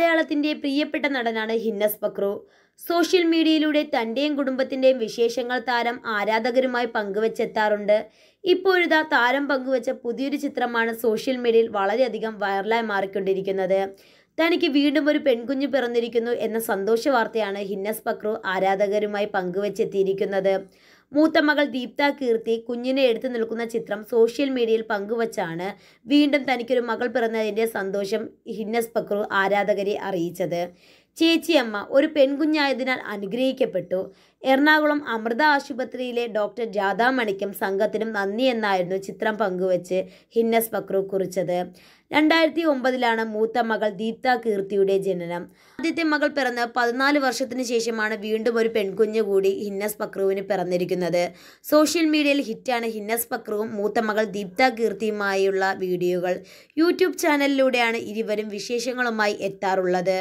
മലയാളത്തിന്റെ പ്രിയപ്പെട്ട നടനാണ് ഹിന്നസ് പക്രു സോഷ്യൽ മീഡിയയിലൂടെ തൻ്റെയും കുടുംബത്തിൻ്റെയും വിശേഷങ്ങൾ താരം ആരാധകരുമായി പങ്കുവച്ചെത്താറുണ്ട് ഇപ്പോഴിതാ താരം പങ്കുവെച്ച പുതിയൊരു ചിത്രമാണ് സോഷ്യൽ മീഡിയയിൽ വളരെയധികം വൈറലായി മാറിക്കൊണ്ടിരിക്കുന്നത് തനിക്ക് വീണ്ടും ഒരു പെൺകുഞ്ഞ് പിറന്നിരിക്കുന്നു എന്ന സന്തോഷ വാർത്തയാണ് ഹിന്നസ് പക്രു ആരാധകരുമായി പങ്കുവച്ചെത്തിയിരിക്കുന്നത് മൂത്ത മകൾ ദീപ്ത കീർത്തി കുഞ്ഞിനെ എടുത്തു നിൽക്കുന്ന ചിത്രം സോഷ്യൽ മീഡിയയിൽ പങ്കുവച്ചാണ് വീണ്ടും തനിക്കൊരു മകൾ പിറന്നതിൻ്റെ സന്തോഷം ഹിന്നസ് പക്രു ആരാധകരെ അറിയിച്ചത് ചേച്ചിയമ്മ ഒരു പെൺകുഞ്ഞായതിനാൽ അനുഗ്രഹിക്കപ്പെട്ടു എറണാകുളം അമൃത ആശുപത്രിയിലെ ഡോക്ടർ രാധാമണിക്കും സംഘത്തിനും നന്ദി എന്നായിരുന്നു ചിത്രം പങ്കുവച്ച് ഹിന്നസ് പക്രു കുറിച്ചത് രണ്ടായിരത്തി ഒമ്പതിലാണ് മൂത്ത മകൾ ദീപ്ത കീർത്തിയുടെ ജനനം ആദ്യത്തെ മകൾ പിറന്ന് പതിനാല് വർഷത്തിന് ശേഷമാണ് വീണ്ടും ഒരു പെൺകുഞ്ഞ് കൂടി ഹിന്നസ് പക്രുവിന് പിറന്നിരിക്കുന്നത് സോഷ്യൽ മീഡിയയിൽ ഹിറ്റാണ് ഹിന്നസ് പക്രുവും മൂത്ത മകൾ ദീപ്ത കീർത്തിയുമായുള്ള വീഡിയോകൾ യൂട്യൂബ് ചാനലിലൂടെയാണ് ഇരുവരും വിശേഷങ്ങളുമായി എത്താറുള്ളത്